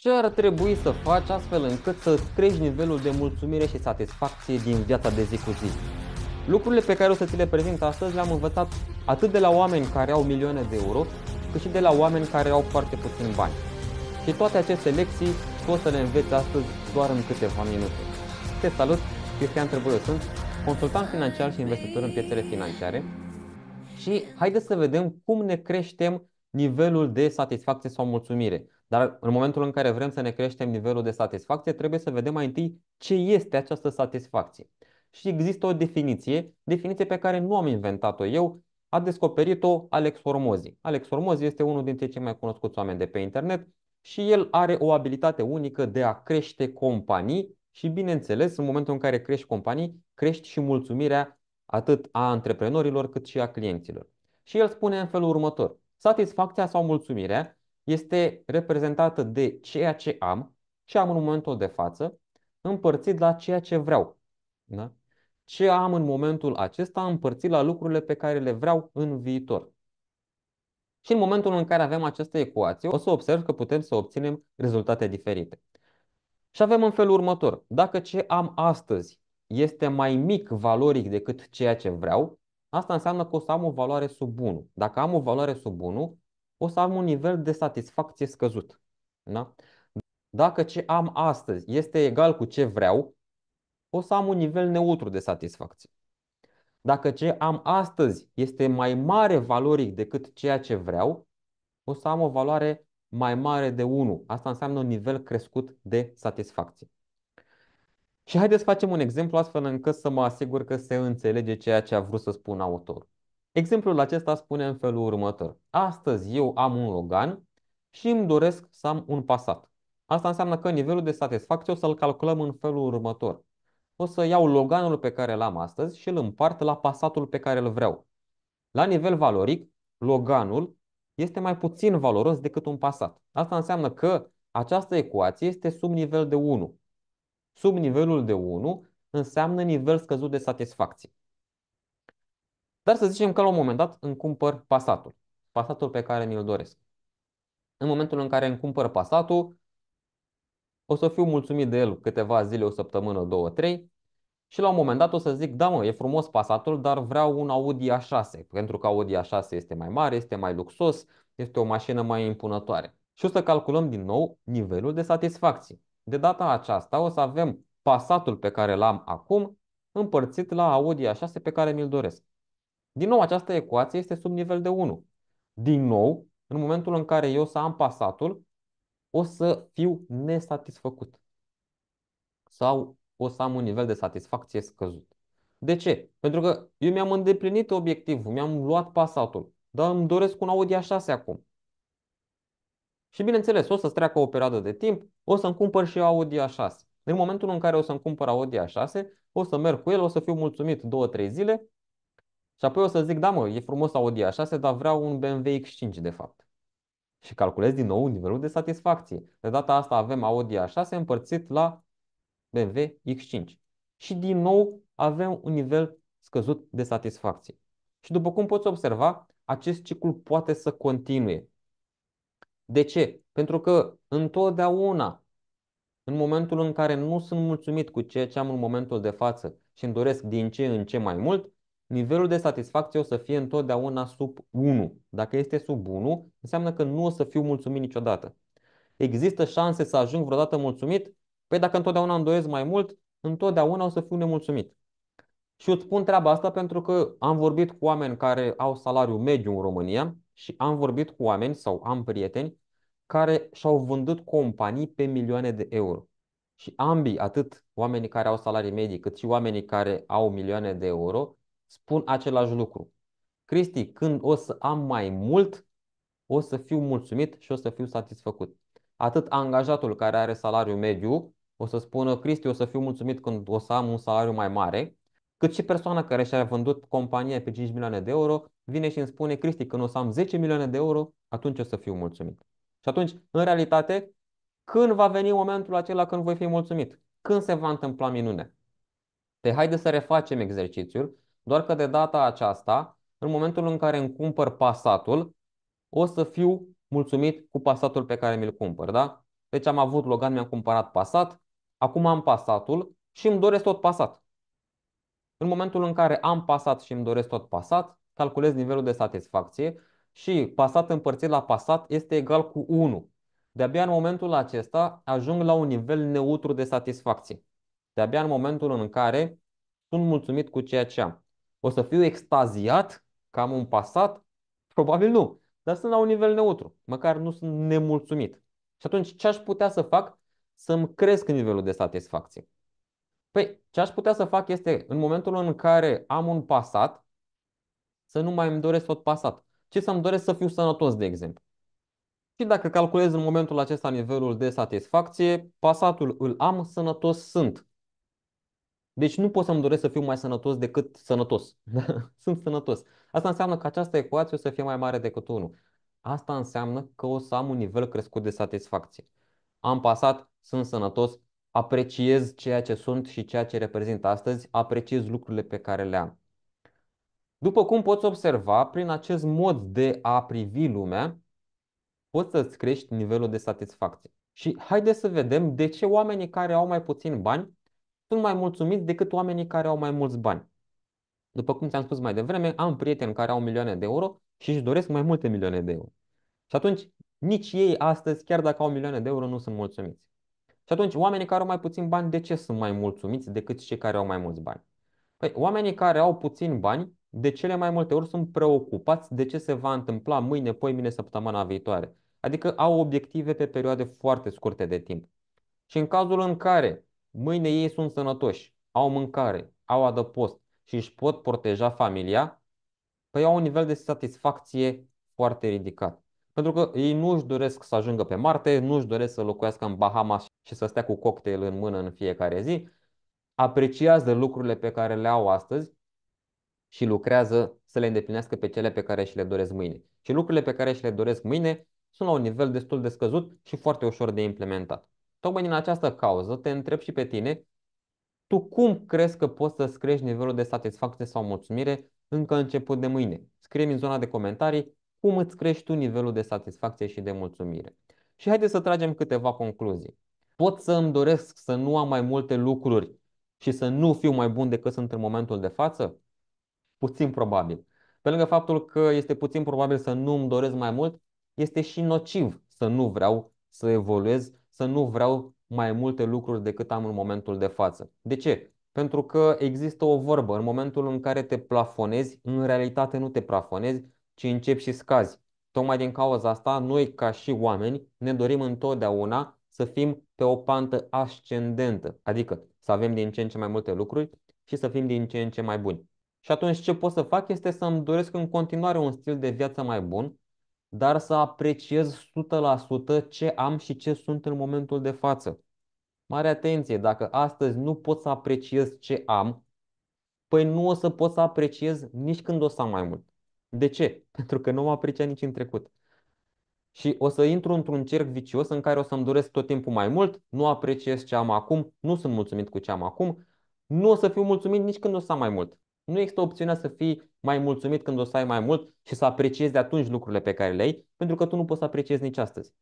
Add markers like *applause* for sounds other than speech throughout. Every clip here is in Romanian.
Ce ar trebui să faci astfel încât să crești nivelul de mulțumire și satisfacție din viața de zi cu zi? Lucrurile pe care o să ți le prezint astăzi le-am învățat atât de la oameni care au milioane de euro, cât și de la oameni care au foarte puțin bani. Și toate aceste lecții o să le înveți astăzi doar în câteva minute. Te salut, Cristian Trebuie sunt, consultant financiar și investitor în piețele financiare și haideți să vedem cum ne creștem nivelul de satisfacție sau mulțumire. Dar în momentul în care vrem să ne creștem nivelul de satisfacție, trebuie să vedem mai întâi ce este această satisfacție. Și există o definiție, definiție pe care nu am inventat-o eu, a descoperit-o Alex Hormozi. Alex Hormozi este unul dintre cei mai cunoscuți oameni de pe internet și el are o abilitate unică de a crește companii și, bineînțeles, în momentul în care crești companii, crești și mulțumirea atât a antreprenorilor cât și a clienților. Și el spune în felul următor. Satisfacția sau mulțumirea este reprezentată de ceea ce am, ce am în momentul de față, împărțit la ceea ce vreau. Da? Ce am în momentul acesta împărțit la lucrurile pe care le vreau în viitor. Și în momentul în care avem această ecuație, o să observ că putem să obținem rezultate diferite. Și avem în felul următor. Dacă ce am astăzi este mai mic valoric decât ceea ce vreau, asta înseamnă că o să am o valoare sub 1. Dacă am o valoare sub 1, o să am un nivel de satisfacție scăzut. Da? Dacă ce am astăzi este egal cu ce vreau, o să am un nivel neutru de satisfacție. Dacă ce am astăzi este mai mare valoric decât ceea ce vreau, o să am o valoare mai mare de 1. Asta înseamnă un nivel crescut de satisfacție. Și haideți să facem un exemplu astfel încât să mă asigur că se înțelege ceea ce a vrut să spună autorul. Exemplul acesta spune în felul următor. Astăzi eu am un Logan și îmi doresc să am un Passat. Asta înseamnă că nivelul de satisfacție o să-l calculăm în felul următor. O să iau Loganul pe care l-am astăzi și îl împart la Passatul pe care îl vreau. La nivel valoric, Loganul este mai puțin valoros decât un Passat. Asta înseamnă că această ecuație este sub nivel de 1. Sub nivelul de 1 înseamnă nivel scăzut de satisfacție. Dar să zicem că la un moment dat îmi cumpăr pasatul, pasatul pe care mi-l doresc. În momentul în care îmi cumpăr pasatul, o să fiu mulțumit de el câteva zile, o săptămână, două, trei și la un moment dat o să zic, da mă, e frumos pasatul, dar vreau un Audi A6, pentru că Audi A6 este mai mare, este mai luxos, este o mașină mai impunătoare. Și o să calculăm din nou nivelul de satisfacție. De data aceasta o să avem pasatul pe care l-am acum împărțit la Audi A6 pe care mi-l doresc. Din nou, această ecuație este sub nivel de 1. Din nou, în momentul în care eu să am pasatul, o să fiu nesatisfăcut. Sau o să am un nivel de satisfacție scăzut. De ce? Pentru că eu mi-am îndeplinit obiectivul, mi-am luat pasatul, dar îmi doresc un Audi A6 acum. Și bineînțeles, o să treacă o perioadă de timp, o să-mi cumpăr și eu Audi A6. În momentul în care o să-mi cumpăr Audi A6, o să merg cu el, o să fiu mulțumit 2-3 zile și apoi o să zic, da mă, e frumos Audi A6, dar vreau un BMW X5 de fapt. Și calculez din nou nivelul de satisfacție. De data asta avem Audi A6 împărțit la BMW X5. Și din nou avem un nivel scăzut de satisfacție. Și după cum poți observa, acest ciclu poate să continue. De ce? Pentru că întotdeauna, în momentul în care nu sunt mulțumit cu ceea ce am în momentul de față și îmi doresc din ce în ce mai mult, nivelul de satisfacție o să fie întotdeauna sub 1. Dacă este sub 1, înseamnă că nu o să fiu mulțumit niciodată. Există șanse să ajung vreodată mulțumit? Păi dacă întotdeauna îndoiesc mai mult, întotdeauna o să fiu nemulțumit. Și îți spun treaba asta pentru că am vorbit cu oameni care au salariu mediu în România și am vorbit cu oameni sau am prieteni care și-au vândut companii pe milioane de euro. Și ambii, atât oamenii care au salarii medii, cât și oamenii care au milioane de euro, spun același lucru. Cristi, când o să am mai mult, o să fiu mulțumit și o să fiu satisfăcut. Atât angajatul care are salariu mediu o să spună, Cristi, o să fiu mulțumit când o să am un salariu mai mare, cât și persoana care și-a vândut compania pe 5 milioane de euro vine și îmi spune, Cristi, când o să am 10 milioane de euro, atunci o să fiu mulțumit. Și atunci, în realitate, când va veni momentul acela când voi fi mulțumit? Când se va întâmpla minune? Te haide să refacem exercițiul doar că de data aceasta, în momentul în care îmi cumpăr pasatul, o să fiu mulțumit cu pasatul pe care mi-l cumpăr. Da? Deci am avut Logan, mi-am cumpărat pasat, acum am pasatul și îmi doresc tot pasat. În momentul în care am pasat și îmi doresc tot pasat, calculez nivelul de satisfacție și pasat împărțit la pasat este egal cu 1. De-abia în momentul acesta ajung la un nivel neutru de satisfacție. De-abia în momentul în care sunt mulțumit cu ceea ce am. O să fiu extaziat că am un pasat, Probabil nu, dar sunt la un nivel neutru, măcar nu sunt nemulțumit. Și atunci ce aș putea să fac să-mi cresc nivelul de satisfacție? Păi, ce aș putea să fac este, în momentul în care am un pasat să nu mai îmi doresc tot pasat. ci să-mi doresc să fiu sănătos, de exemplu. Și dacă calculez în momentul acesta nivelul de satisfacție, pasatul îl am, sănătos sunt. Deci nu pot să-mi doresc să fiu mai sănătos decât sănătos. *laughs* Sunt sănătos. Asta înseamnă că această ecuație o să fie mai mare decât 1. Asta înseamnă că o să am un nivel crescut de satisfacție. Am pasat, sunt sănătos, apreciez ceea ce sunt și ceea ce reprezint astăzi, apreciez lucrurile pe care le am. După cum poți observa, prin acest mod de a privi lumea, poți să-ți crești nivelul de satisfacție. Și haideți să vedem de ce oamenii care au mai puțin bani sunt mai mulțumiți decât oamenii care au mai mulți bani. După cum ți-am spus mai devreme, am prieteni care au milioane de euro și își doresc mai multe milioane de euro. Și atunci, nici ei astăzi, chiar dacă au milioane de euro, nu sunt mulțumiți. Și atunci, oamenii care au mai puțin bani, de ce sunt mai mulțumiți decât cei care au mai mulți bani? Păi, oamenii care au puțin bani, de cele mai multe ori sunt preocupați de ce se va întâmpla mâine, mine, săptămâna viitoare. Adică au obiective pe perioade foarte scurte de timp. Și în cazul în care Mâine ei sunt sănătoși, au mâncare, au adăpost și își pot proteja familia, păi au un nivel de satisfacție foarte ridicat. Pentru că ei nu își doresc să ajungă pe Marte, nu își doresc să locuiască în Bahamas și să stea cu cocktail în mână în fiecare zi, apreciază lucrurile pe care le au astăzi și lucrează să le îndeplinească pe cele pe care și le doresc mâine. Și lucrurile pe care și le doresc mâine sunt la un nivel destul de scăzut și foarte ușor de implementat tocmai din această cauză te întreb și pe tine, tu cum crezi că poți să crești nivelul de satisfacție sau mulțumire încă început de mâine? Scrie-mi în zona de comentarii cum îți crești tu nivelul de satisfacție și de mulțumire. Și haideți să tragem câteva concluzii. Pot să îmi doresc să nu am mai multe lucruri și să nu fiu mai bun decât sunt în momentul de față? Puțin probabil. Pe lângă faptul că este puțin probabil să nu îmi doresc mai mult, este și nociv să nu vreau să evoluez să nu vreau mai multe lucruri decât am în momentul de față. De ce? Pentru că există o vorbă, în momentul în care te plafonezi, în realitate nu te plafonezi, ci începi și scazi. Tocmai din cauza asta, noi ca și oameni ne dorim întotdeauna să fim pe o pantă ascendentă, adică să avem din ce în ce mai multe lucruri și să fim din ce în ce mai buni. Și atunci ce pot să fac este să îmi doresc în continuare un stil de viață mai bun, dar să apreciez 100% ce am și ce sunt în momentul de față. Mare atenție, dacă astăzi nu pot să apreciez ce am, păi nu o să pot să apreciez nici când o să am mai mult. De ce? *laughs* Pentru că nu am apreciat nici în trecut. Și o să intru într-un cerc vicios în care o să-mi doresc tot timpul mai mult, nu apreciez ce am acum, nu sunt mulțumit cu ce am acum, nu o să fiu mulțumit nici când o să am mai mult. Nu există opțiunea să fii mai mulțumit când o să ai mai mult și să apreciezi de atunci lucrurile pe care le ai, pentru că tu nu poți să apreciezi nici astăzi.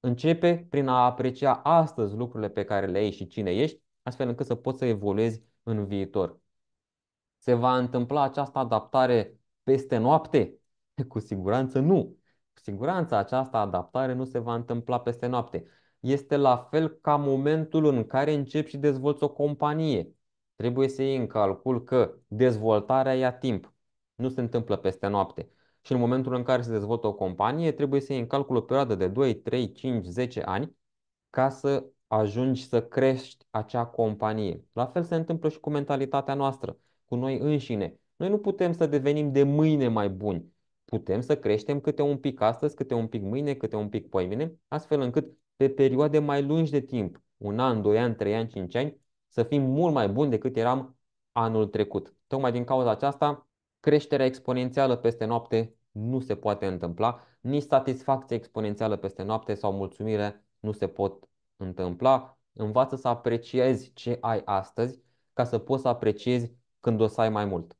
Începe prin a aprecia astăzi lucrurile pe care le ai și cine ești, astfel încât să poți să evoluezi în viitor. Se va întâmpla această adaptare peste noapte? *laughs* Cu siguranță nu. Cu siguranță această adaptare nu se va întâmpla peste noapte. Este la fel ca momentul în care începi și dezvolți o companie. Trebuie să iei în calcul că dezvoltarea ia timp nu se întâmplă peste noapte. Și în momentul în care se dezvoltă o companie, trebuie să iei în calcul o perioadă de 2, 3, 5, 10 ani ca să ajungi să crești acea companie. La fel se întâmplă și cu mentalitatea noastră, cu noi înșine. Noi nu putem să devenim de mâine mai buni. Putem să creștem câte un pic astăzi, câte un pic mâine, câte un pic poimine, astfel încât pe perioade mai lungi de timp, un an, doi ani, trei ani, cinci ani, să fim mult mai buni decât eram anul trecut. Tocmai din cauza aceasta, Creșterea exponențială peste noapte nu se poate întâmpla, nici satisfacție exponențială peste noapte sau mulțumire nu se pot întâmpla. Învață să apreciezi ce ai astăzi ca să poți să apreciezi când o să ai mai mult.